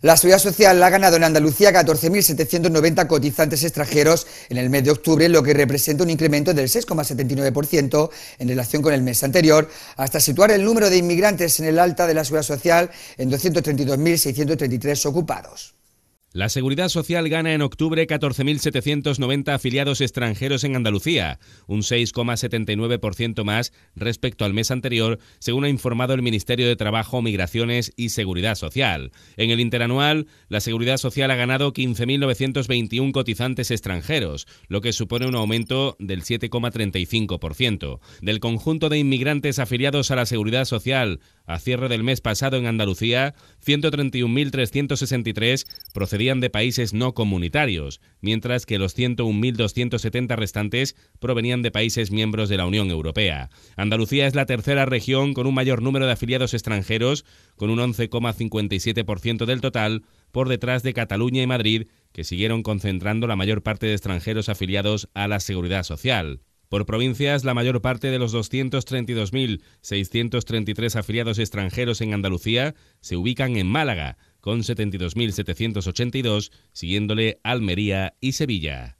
La seguridad social ha ganado en Andalucía 14.790 cotizantes extranjeros en el mes de octubre, lo que representa un incremento del 6,79% en relación con el mes anterior, hasta situar el número de inmigrantes en el alta de la seguridad social en 232.633 ocupados. La Seguridad Social gana en octubre 14.790 afiliados extranjeros en Andalucía, un 6,79% más respecto al mes anterior, según ha informado el Ministerio de Trabajo, Migraciones y Seguridad Social. En el interanual, la Seguridad Social ha ganado 15.921 cotizantes extranjeros, lo que supone un aumento del 7,35%. Del conjunto de inmigrantes afiliados a la Seguridad Social, a cierre del mes pasado en Andalucía, 131.363 procedían de países no comunitarios, mientras que los 101.270 restantes provenían de países miembros de la Unión Europea. Andalucía es la tercera región con un mayor número de afiliados extranjeros, con un 11,57% del total, por detrás de Cataluña y Madrid, que siguieron concentrando la mayor parte de extranjeros afiliados a la seguridad social. Por provincias, la mayor parte de los 232.633 afiliados extranjeros en Andalucía se ubican en Málaga, con 72.782, siguiéndole Almería y Sevilla.